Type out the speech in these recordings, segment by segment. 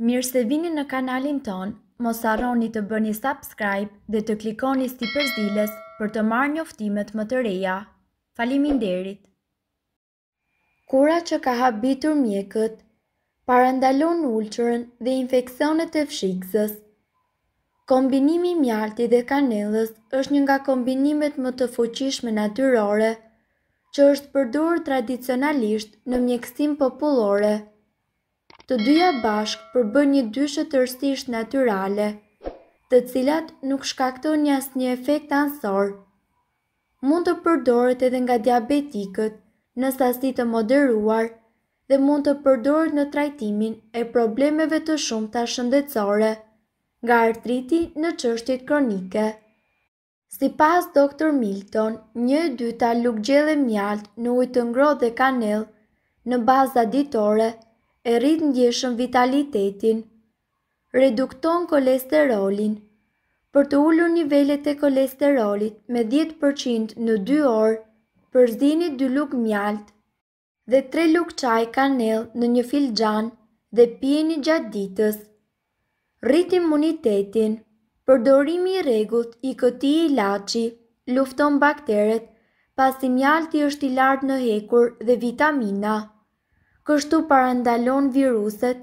Mirë se vini në kanalin ton, mos arroni të bëni subscribe dhe të klikoni sti përzdiles për të marrë një më të reja. Falimin derit! Kura që ka habitur mjekët, parandalon ulqërën dhe infekcionet e fshikësës. Kombinimi mjalti dhe kanelës është një nga kombinimet më të foqishme natyrore, që është përdur tradicionalisht në mjekësim populore të dyja bashk përbën një dyshe të rstisht naturale, të cilat nuk shkakton një asë një efekt ansor. Mund të përdoret edhe nga diabetikët në sasi të moderuar dhe mund të përdoret në trajtimin e problemeve të shumë të shëndetsore, nga artriti në qështjet kronike. Si pas Dr. Milton, një e dyta luk mjalt në ujtë ngro dhe kanel në baza ditore, e rrit njëshëm vitalitetin, redukton kolesterolin, për të ullu nivellet e kolesterolit me 10% në 2 orë, përzini 2 lukë mjalt dhe 3 lukë qaj kanel në një fil gjan dhe pjeni gjatë ditës. Rrit imunitetin, përdorimi i regut i këti i laci, lufton bakteret, pasi mjalti është i lartë në hekur dhe vitamina kështu parandalon viruset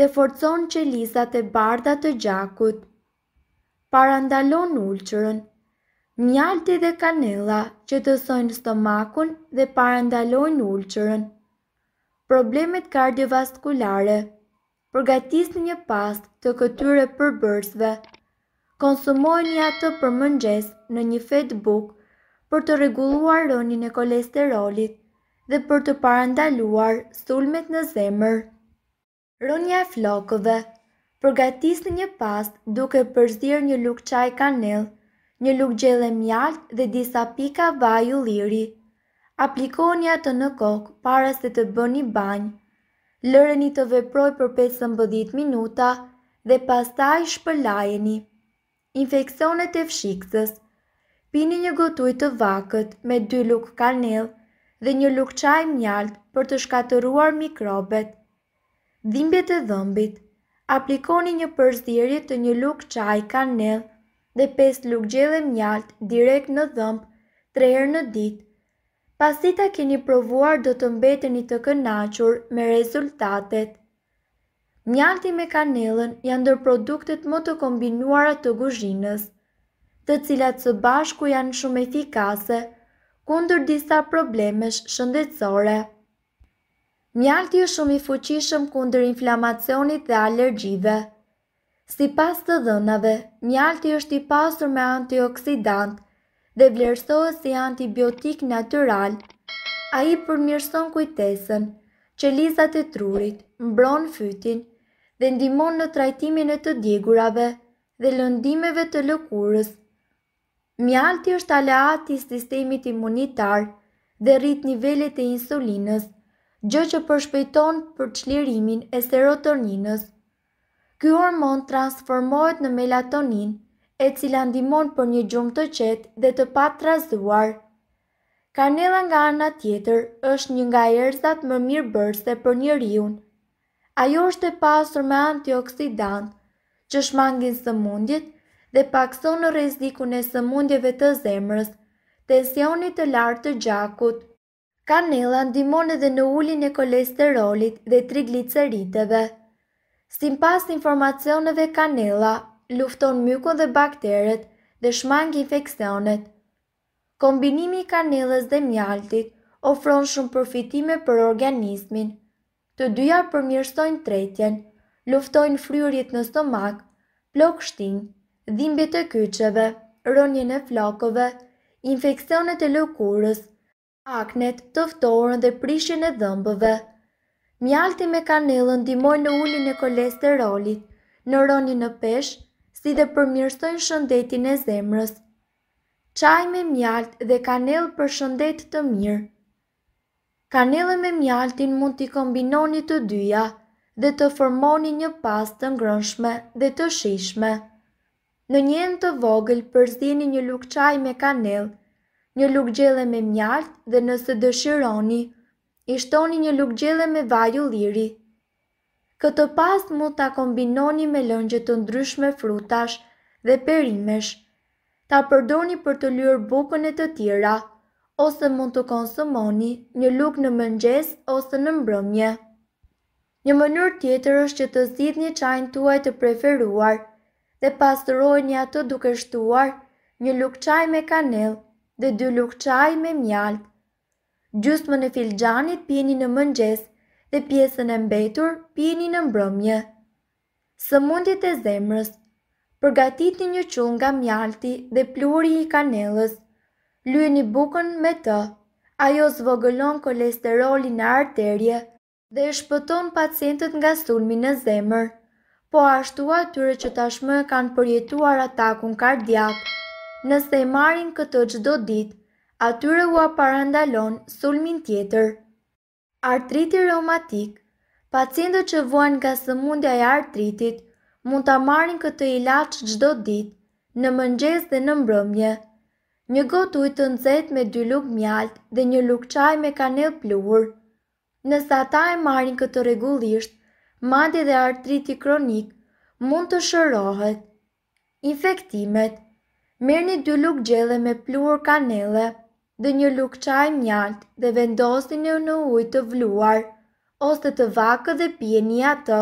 dhe forcon qelizat e bardha të gjakut. Parandalon ulqërën, mjalti dhe kanela që të sojnë stomakun dhe parandalon ulqërën. Problemet kardiovaskulare, përgatis një pas të këtyre përbërsve, konsumojnë një atë për mëngjes në një fed buk për të reguluar rënjën e kolesterolit dhe për të parandaluar sulmet në zemër. Rënja e flokëve Përgatisni një past duke përzir një luk qaj kanel, një luk gjele mjalt dhe disa pika vaju liri. Aplikonja atë në kokë para se të bëni banjë. Lëreni të veproj për 15 minuta dhe pastaj shpëlajeni. Infekcionet e fshikësës Pini një gotuj të vakët me 2 luk kanel dhe një lukë qaj mjalt për të shkatëruar mikrobet. Dhimbjet e dhëmbit, aplikoni një përzirje të një lukë qaj kanel dhe 5 lukë gjele mjalt direkt në dhëmb 3 herë në ditë. Pasi ta keni provuar do të mbeteni të kënaqur me rezultatet. Mjalti me kanelën janë ndër produktet më të kombinuara të kuzhinës, të cilat së bashku janë shumë efikase kundër disa problemesh shëndetësore. Mjalti është shumë i fuqishëm kundër inflamacionit dhe alergjive. Si pas të dhënave, mjalti është i pasur me antioksidant dhe vlerësohet si antibiotik natural. A i përmjërson kujtesën, që lizat e trurit, mbron fytin dhe ndimon në trajtimin e të djegurave dhe lëndimeve të lëkurës Mjalti është aleati i sistemit imunitar dhe rrit nivele e insulinës, gjë që përshpejton për çlirimin e serotoninës. Ky hormon transformohet në melatonin, e cila ndihmon për një gjumë të qetë dhe të patrazuar. Kanella nga ana tjetër është një nga erëzat më mirë bërëse për një Ajo është e pasur me antioksidant, që shmangin së mundjet dhe pakson në rezikun e sëmundjeve të zemrës, tensionit të lartë të gjakut. Kanela ndimon edhe në ullin e kolesterolit dhe trigliceriteve. Sin pas informacioneve kanela, lufton myko dhe bakteret dhe shmang infekcionet. Kombinimi kanelës dhe mjaltit ofron shumë përfitime për organizmin. Të dyja përmjërstojnë tretjen, luftojnë fryrjet në stomak, plok shtinë, dhimbjet e kyqeve, rënjën e flakove, infekcionet e lukurës, aknet, tëftorën dhe prishin e dhëmbëve. Mjalti me kanelën dimoj në ullin e kolesterolit, në rënjën e peshë, si dhe përmjërstojnë shëndetin e zemrës. Qaj me mjalt dhe kanel për shëndet të mirë. Kanelë me mjaltin mund t'i kombinoni të dyja dhe të formoni një pas të ngrënshme dhe të shishme. Në njën të vogël përzini një luk qaj me kanel, një luk gjele me mjalt dhe nëse dëshironi, ishtoni një luk gjele me vaju liri. Këtë pas mund të kombinoni me lëngjët të ndryshme frutash dhe perimesh, ta përdoni për të lyrë bukën e të tjera, ose mund të konsumoni një luk në mëngjes ose në mbrëmje. Një mënyrë tjetër është që të zidh një qajnë tuaj të preferuar – dhe pastrojnë një atë duke shtuar një lukë qaj me kanel dhe dy lukë qaj me mjalt. Gjust më në filgjanit pini në mëngjes dhe pjesën e mbetur pini në mbrëmje. Së mundit e zemrës, përgatit një një qunë nga mjalti dhe pluri i kanelës, luj një bukën me të, ajo zvogëlon kolesterolin e arterje dhe e shpëton pacientët nga sulmi në zemrë po ashtu atyre që tashmë e kanë përjetuar atakun kardiak. Nëse e marin këtë gjdo dit, atyre u aparandalon sulmin tjetër. Artriti reumatik Pacientët që vojnë nga sëmundja e artritit mund të marin këtë ilaq gjdo dit në mëngjes dhe në mbrëmje. Një gotë ujtë të nëzet me dy luk mjalt dhe një luk qaj me kanel pluhur. Nësa ta e marin këtë regullisht, madje dhe artriti kronik, mund të shërohet. Infektimet Merë një dy lukë gjelle me pluhur kanele dhe një lukë qaj mjaltë dhe vendosti një në ujtë të vluar, ose të vakë dhe pje një atë.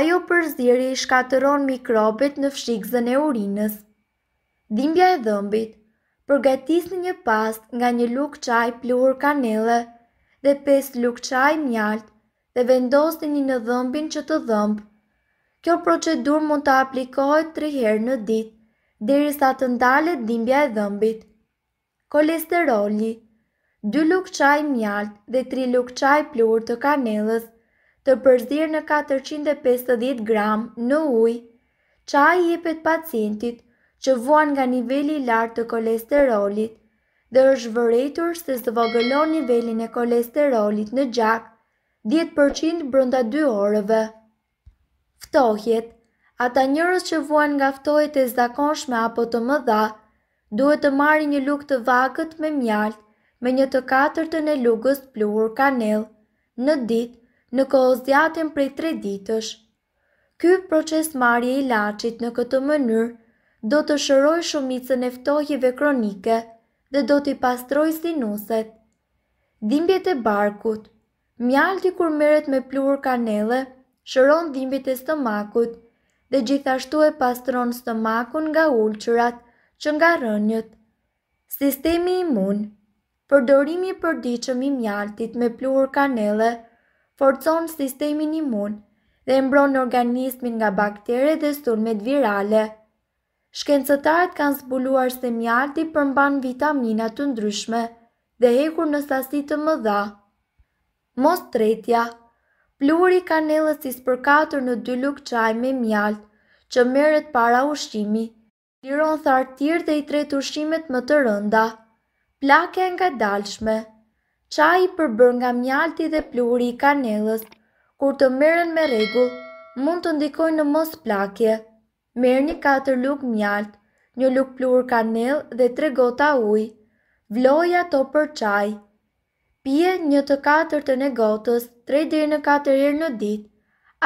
Ajo përziri i shkateron mikrobet në fshikëzën e urinës. Dhimbja e dhëmbit, përgatis një pas nga një lukë qaj pluhur kanele dhe 5 lukë qaj mjaltë dhe vendosteni në dhëmbin që të dhëmb. Kjo procedur mund të aplikohet 3 herë në dit, deri sa të ndalet dhimbja e dhëmbit. Kolesteroli 2 lukë qaj mjalt dhe 3 lukë qaj plur të kanelës të përzirë në 450 gram në uj, qaj i e pacientit që vuan nga nivelli lartë të kolesterolit dhe është vëretur së zvogëlon nivellin e kolesterolit në gjakë 10% brënda 2 orëve. Ftohjet Ata njërës që vuan nga ftohjet e zakonshme apo të më dha, duhet të marri një luk të vakët me mjalt me një të katërtën e lugës pluhur kanel, në dit, në kohës djatën prej 3 ditësh. Ky proces marje i lachit në këtë mënyrë do të shëroj shumicën e ftohjive kronike dhe do t'i pastroj sinuset. Dimbjet e barkut – Mjalti kur meret me plur kanele, shëron dhimbit e stomakut dhe gjithashtu e pastron stomakun nga ulqërat që nga rënjët. Sistemi imun, përdorimi përdiqëm i mjaltit me plur kanele, forcon sistemin imun dhe mbron organismin nga bakterje dhe stulmet virale. Shkencëtarët kanë zbuluar se mjalti përmban vitamina të ndryshme dhe hekur në sasi të mëdha. dha. Mos tretja, pluri kanelës i spërkatur në dy lukë qaj me mjalt, që meret para ushqimi, liron thartir dhe i tret ushqimet më të rënda, plake nga dalshme, qaj i përbër nga mjalti dhe pluri i kanelës, kur të meren me regull, mund të ndikojnë në mos plakje, merë një katër luk mjalt, një lukë plur kanel dhe tre gota ujë, vloja to për qaj, pje një të katër të negotës, 3 dhe në 4 herë në ditë,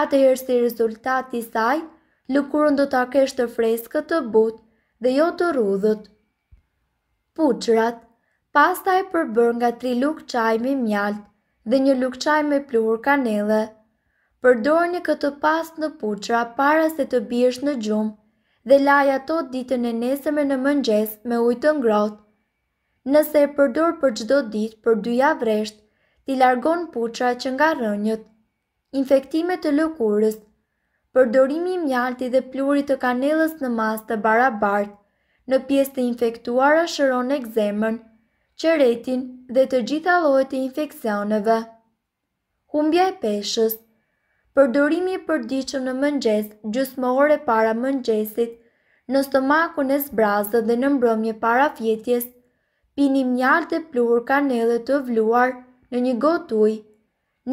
atë herë si rezultati saj, lukurën do të kesh të freskë të butë dhe jo të rudhët. Puqrat, pasta e përbër nga 3 lukë qaj me mjaltë dhe një lukë qaj me plurë kanelë. Përdorni një këtë pastë në puqra para se të bjesh në gjumë dhe laja to ditën e nesëme në mëngjes me ujtë ngrotë Nëse e përdor për çdo ditë për dy javë rresht, ti largon puça që nga rënjët. Infektime të lëkurës. Përdorimi i mjaltit dhe pluhurit të kanellës në masë të barabartë në pjesë të infektuara shëron ekzemën, qeretin dhe të gjitha llojet e infeksioneve. Humbja e peshës. Përdorimi i përditshëm në mëngjes, gjysmore para mëngjesit, në stomakun e zbrazët dhe në mbrëmje para fjetjes, pinim njarë të pluhur kanele të vluar në një gotë uj.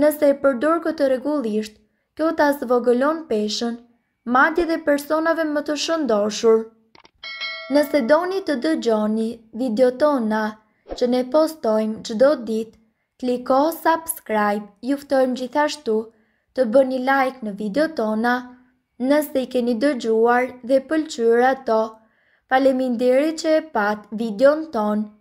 Nëse e përdor këtë regullisht, kjo të asë vogëlon peshen, madje dhe personave më të shëndoshur. Nëse doni të dëgjoni video tona që ne postojmë që do dit, kliko subscribe, juftojmë gjithashtu të bë një like në video tona, nëse i keni dëgjuar dhe pëlqyra to, falemi ndiri që e pat video në tonë.